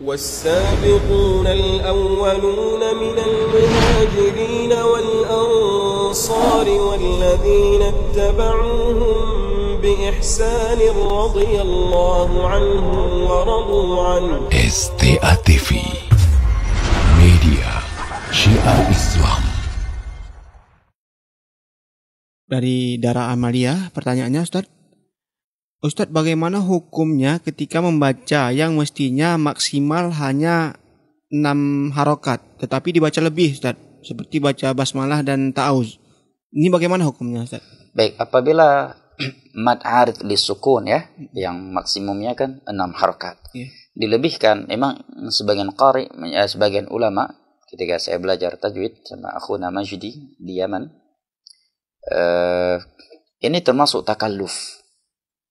والسابقون الأولون من المهاجرين والأنصار والذين اتبعوهم بإحسان رضي الله عنهم ورضوا عنه STA TV Media Syiar Islam Dari Dara Amalia, pertanyaannya Ustadz Ustadz bagaimana hukumnya ketika membaca yang mestinya maksimal hanya 6 harokat tetapi dibaca lebih Ustadz seperti baca basmalah dan ta'uz ini bagaimana hukumnya Ustadz? Baik apabila mat arid li sukun ya yang maksimumnya kan 6 harokat yeah. dilebihkan memang sebagian qari eh, sebagian ulama ketika saya belajar tajwid sama aku nama Judi di Yaman eh, ini termasuk takalluf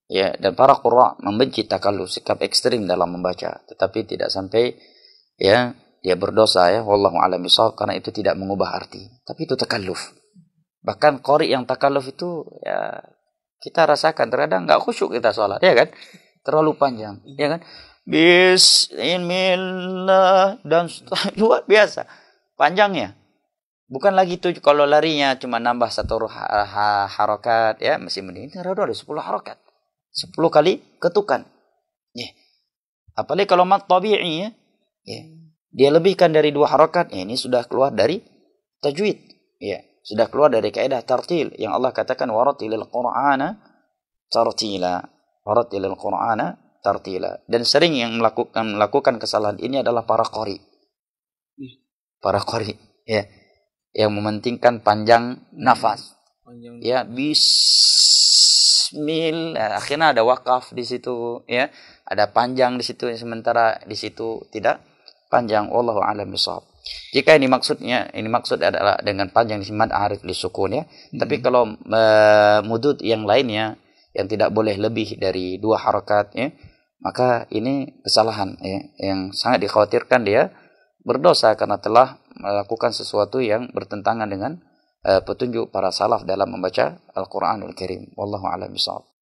ya dan para qurra membenci takallu sikap ekstrim dalam membaca tetapi tidak sampai ya dia berdosa ya wallahu alam bisawab karena itu tidak mengubah arti tapi itu takalluf bahkan qori yang takalluf itu ya kita rasakan terkadang nggak khusyuk kita sholat ya kan terlalu panjang ya kan Bismillah dan luar biasa panjangnya bukan lagi itu kalau larinya cuma nambah satu harokat ya masih mending ini ada sepuluh harokat 10 kali ketukan. Ya. Apalagi kalau mat tabi'i ya. ya. Dia lebihkan dari dua harokat, ya, ini sudah keluar dari tajwid. Ya, sudah keluar dari kaidah tartil yang Allah katakan waratilil qur'ana tartila. Waratilil qur'ana tartila. Dan sering yang melakukan melakukan kesalahan ini adalah para qori. Ya. Para qori, ya. Yang mementingkan panjang nafas. Ya, bis tasmil nah, akhirnya ada wakaf di situ ya ada panjang di situ sementara di situ tidak panjang Allah alam besok jika ini maksudnya ini maksud adalah dengan panjang di arif di sukun ya hmm. tapi kalau e, mudud yang lainnya yang tidak boleh lebih dari dua harokat, ya maka ini kesalahan ya yang sangat dikhawatirkan dia berdosa karena telah melakukan sesuatu yang bertentangan dengan Eh, petunjuk para salaf dalam membaca Al-Quranul Karim. Wallahu a'lam bishawab.